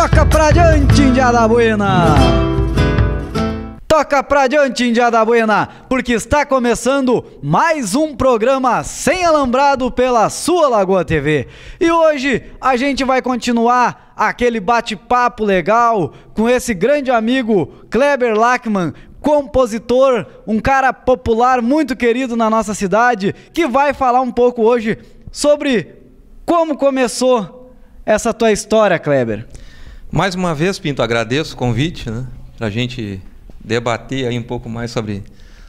Toca pra diante, Indiada Buena! Toca pra diante, Indiada Buena, porque está começando mais um programa sem alambrado pela sua Lagoa TV. E hoje a gente vai continuar aquele bate-papo legal com esse grande amigo Kleber Lachman, compositor, um cara popular muito querido na nossa cidade, que vai falar um pouco hoje sobre como começou essa tua história, Kleber. Mais uma vez, Pinto, agradeço o convite né, para a gente debater aí um pouco mais sobre,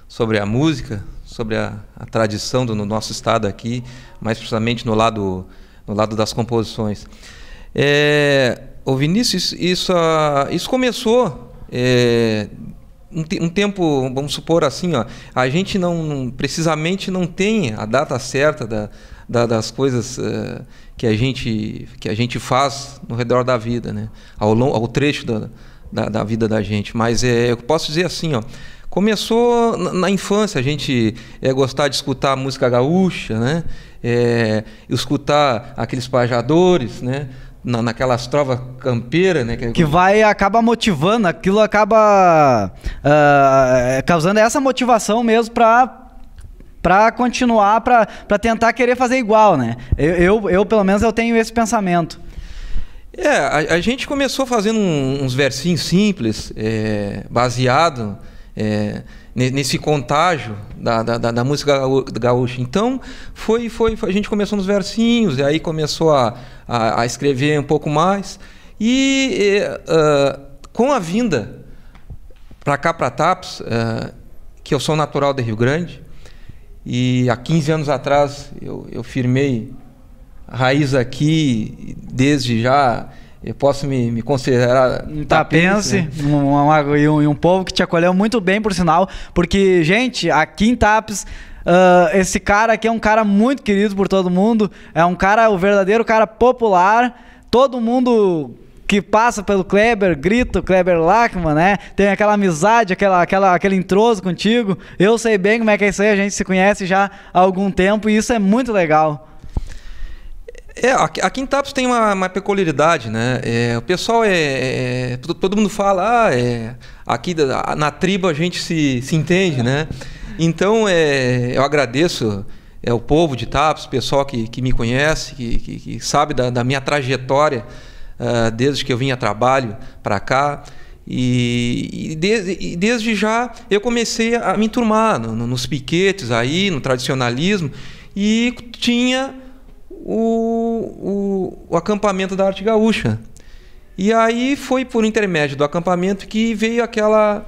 sobre a música, sobre a, a tradição do no nosso estado aqui, mais precisamente no lado, no lado das composições. É, Vinícius, isso, isso, ah, isso começou é, um, um, tempo, vamos supor assim, ó, a gente não, não precisamente não tem a data certa da, da, das coisas uh, que, a gente, que a gente faz no redor da vida, né? ao, long, ao trecho da, da, da, vida da gente. Mas é, eu posso dizer assim, ó, começou na, na infância a gente é, gostar de escutar música gaúcha, né? É, escutar aqueles pajadores, né? na, naquelas trovas campeiras, né? Que, que vai acaba motivando, aquilo acaba uh, causando essa motivação mesmo para para continuar, para tentar querer fazer igual, né? Eu, eu, eu, pelo menos, eu tenho esse pensamento. É, a, a gente começou fazendo um, uns versinhos simples, é, baseado... É, nesse contágio da, da, da, música gaúcha. Então, foi, foi, a gente começou nos versinhos, e aí começou a, a, a escrever um pouco mais. E uh, com a vinda para cá, para Taps, uh, ah, que eu sou natural de Rio Grande, e há 15 anos atrás eu, eu firmei raiz aqui, desde já eu posso me, me considerar um tapense, tapense né? um, e, um, um povo que te acolheu muito bem, por sinal, porque, gente, aqui em Tapes. Uh, esse cara aqui é um cara muito querido por todo mundo. É um cara, o um verdadeiro cara popular. Todo mundo que passa pelo Kleber, grita o Kleber Lachman, né? Tem aquela amizade, aquela, aquela, aquele entroso contigo. Eu sei bem como é que é isso aí, a gente se conhece já há algum tempo e isso é muito legal. É, aqui em Tapos tem uma, uma peculiaridade, né? É, o pessoal é, é, Todo mundo fala, ah, é, aqui da, na tribo a gente se, se entende, né? Então é, eu agradeço é, o povo de Tapos, o pessoal que, que me conhece, que, que, que sabe da, da, minha trajetória uh, desde que eu vim a trabalho para cá. E, e, desde, e, desde já eu comecei a me enturmar no, no, nos piquetes aí, no tradicionalismo, e tinha o, o, o acampamento da Arte Gaúcha. E aí foi por intermédio do acampamento que veio aquela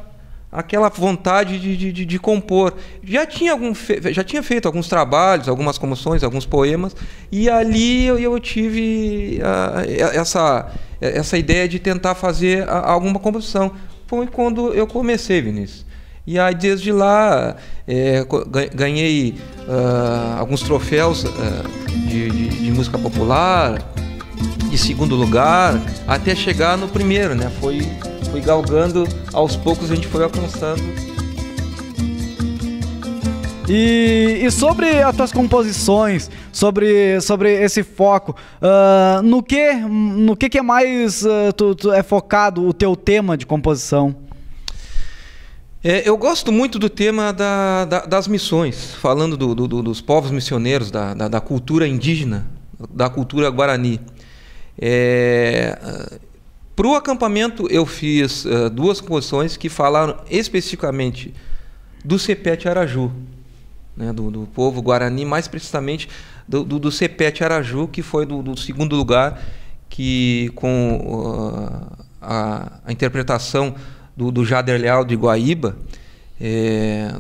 aquela vontade de, de, de, compor. Já tinha, algum, já tinha feito alguns trabalhos, algumas comoções, alguns poemas, e ali eu, eu tive ah, eh, essa, essa ideia de tentar fazer alguma composição. Foi quando eu comecei, Vinícius. E aí desde lá é, ganhei uh, alguns troféus uh, de, de, de, música popular, de segundo lugar, até chegar no primeiro, né? Foi, fui galgando, aos poucos a gente foi alcançando. E, e sobre as tuas composições, sobre, sobre esse foco, uh, no que no que, que é mais tu, tu é focado o teu tema de composição? É, eu gosto muito do tema da, da, das missões, falando do, do, dos povos missioneiros, da, da, cultura indígena, da cultura guarani. É, Para o acampamento, eu fiz uh, duas composições que falaram especificamente do Cepete Araju, né, do, do, povo guarani, mais precisamente do, do, do Cepete Araju, que foi do, do segundo lugar, que com uh, a, a interpretação do, do Jader Leal de Guaíba, é,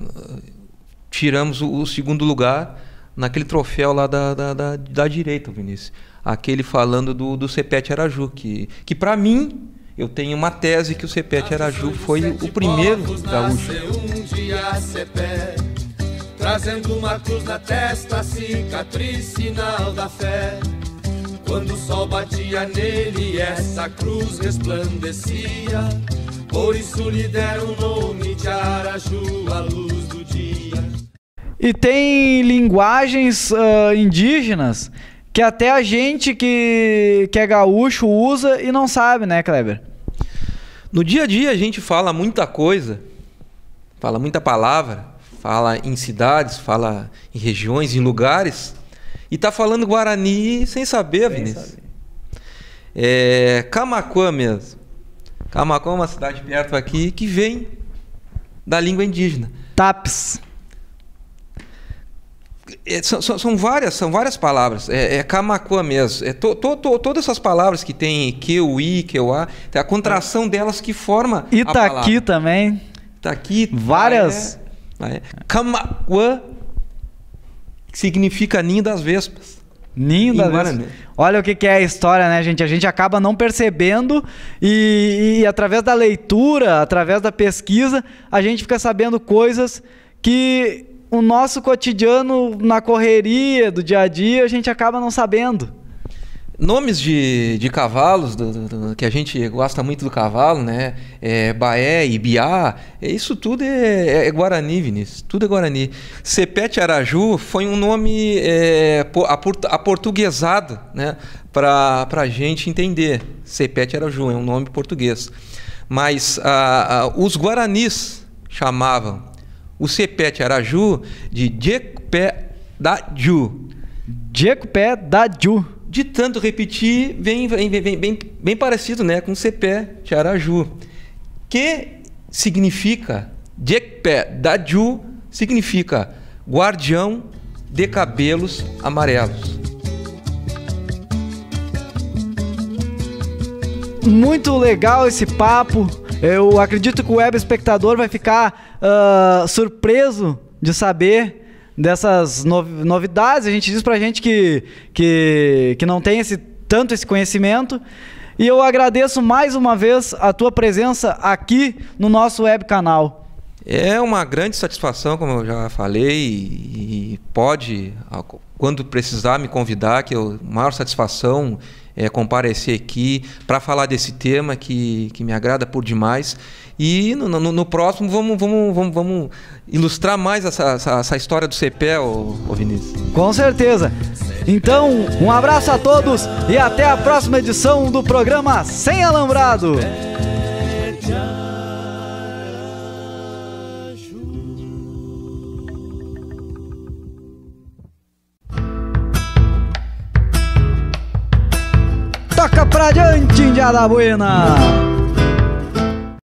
tiramos o, o, segundo lugar naquele troféu lá da, da, da, da direita, Vinícius. Aquele falando do, do Cepete Araju, que, que para mim eu tenho uma tese que o Cepete Araju foi o primeiro gaúcho. Um dia Cepé, trazendo uma cruz na testa, cicatriz, sinal da fé. Quando o sol batia nele, essa cruz resplandecia. Por isso lhe deram o nome de Araju, a luz do dia. E tem linguagens uh, indígenas que até a gente que, que é gaúcho usa e não sabe, né, Kleber? No dia a dia a gente fala muita coisa, fala muita palavra, fala em cidades, fala em regiões, em lugares, e tá falando Guarani sem saber, sem Vinícius. Saber. É, Camacuã mesmo. Camacô é uma cidade perto aqui que vem da língua indígena. Taps. É, são, são, várias são várias palavras é, é camacuã mesmo é to, to, to, todas essas palavras que tem que o i que o a a contração delas que forma Itaqui tá também tá aqui. Tá, várias é, é. camacuã significa ninho das vespas Linda, né? Olha o que, que, é a história, né, gente? A gente acaba não percebendo e, e, através da leitura, através da pesquisa, a gente fica sabendo coisas que o nosso cotidiano, na correria do dia a dia, a gente acaba não sabendo. Nomes de, de cavalos, do, do, do, que a gente gosta muito do cavalo, né? É, Baé, Ibiá, é, isso tudo é, é, é Guarani, Vinícius, tudo é Guarani. Cepete Araju foi um nome é, aportuguesado né? para a gente entender. Cepete Araju é um nome português. Mas a, a, os guaranis chamavam o Cepete Araju de Jekpé da Ju. Jekpé da Ju de tanto repetir, vem, bem, bem parecido né, com CP de Araju, que significa, Jekpé Daju significa guardião de cabelos amarelos. Muito legal esse papo. Eu acredito que o web espectador vai ficar uh, surpreso de saber dessas novidades. A gente diz a gente que, que, que não tem esse, tanto esse conhecimento. E eu agradeço mais uma vez a tua presença aqui no nosso web canal. É uma grande satisfação, como eu já falei, e pode, quando precisar, me convidar, que é a maior satisfação é, comparecer aqui para falar desse tema que, que me agrada por demais. E no, no, no próximo vamos, vamos, vamos, vamos, ilustrar mais essa, essa, essa história do CEPEL, ô Vinícius. Com certeza. Então, um abraço a todos e até a próxima edição do programa Sem Alambrado. pra diante, Indiada Buena!